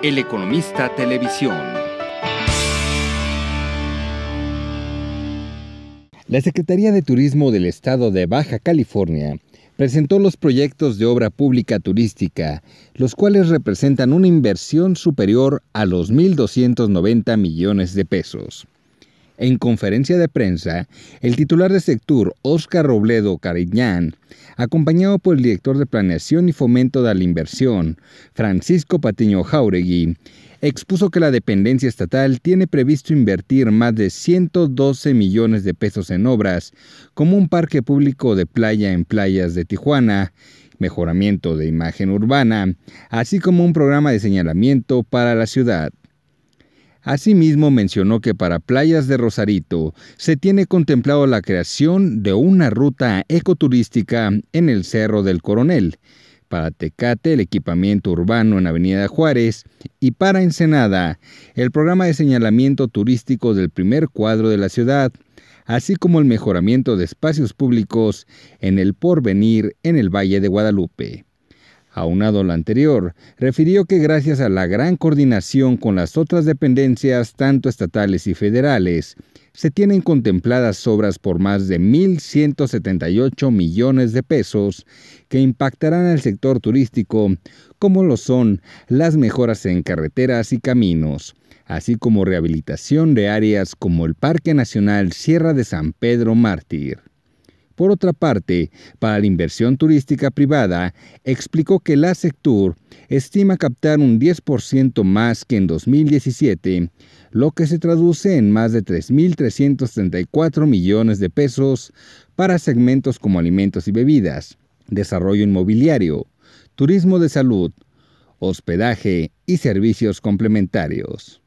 El Economista Televisión. La Secretaría de Turismo del Estado de Baja California presentó los proyectos de obra pública turística, los cuales representan una inversión superior a los 1.290 millones de pesos. En conferencia de prensa, el titular de Sectur, Oscar Robledo Cariñán, acompañado por el director de Planeación y Fomento de la Inversión, Francisco Patiño Jauregui, expuso que la dependencia estatal tiene previsto invertir más de 112 millones de pesos en obras, como un parque público de playa en playas de Tijuana, mejoramiento de imagen urbana, así como un programa de señalamiento para la ciudad. Asimismo mencionó que para playas de Rosarito se tiene contemplado la creación de una ruta ecoturística en el Cerro del Coronel, para Tecate el equipamiento urbano en Avenida Juárez y para Ensenada el programa de señalamiento turístico del primer cuadro de la ciudad, así como el mejoramiento de espacios públicos en el porvenir en el Valle de Guadalupe. Aunado a lo anterior, refirió que gracias a la gran coordinación con las otras dependencias, tanto estatales y federales, se tienen contempladas obras por más de 1.178 millones de pesos que impactarán al sector turístico, como lo son las mejoras en carreteras y caminos, así como rehabilitación de áreas como el Parque Nacional Sierra de San Pedro Mártir. Por otra parte, para la inversión turística privada, explicó que la sector estima captar un 10% más que en 2017, lo que se traduce en más de 3.334 millones de pesos para segmentos como alimentos y bebidas, desarrollo inmobiliario, turismo de salud, hospedaje y servicios complementarios.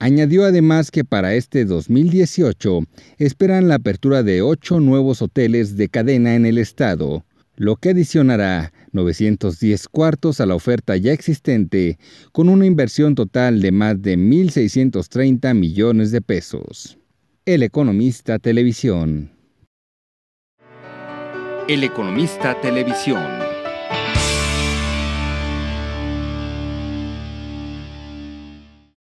Añadió además que para este 2018 esperan la apertura de ocho nuevos hoteles de cadena en el estado, lo que adicionará 910 cuartos a la oferta ya existente, con una inversión total de más de 1.630 millones de pesos. El Economista Televisión. El Economista Televisión.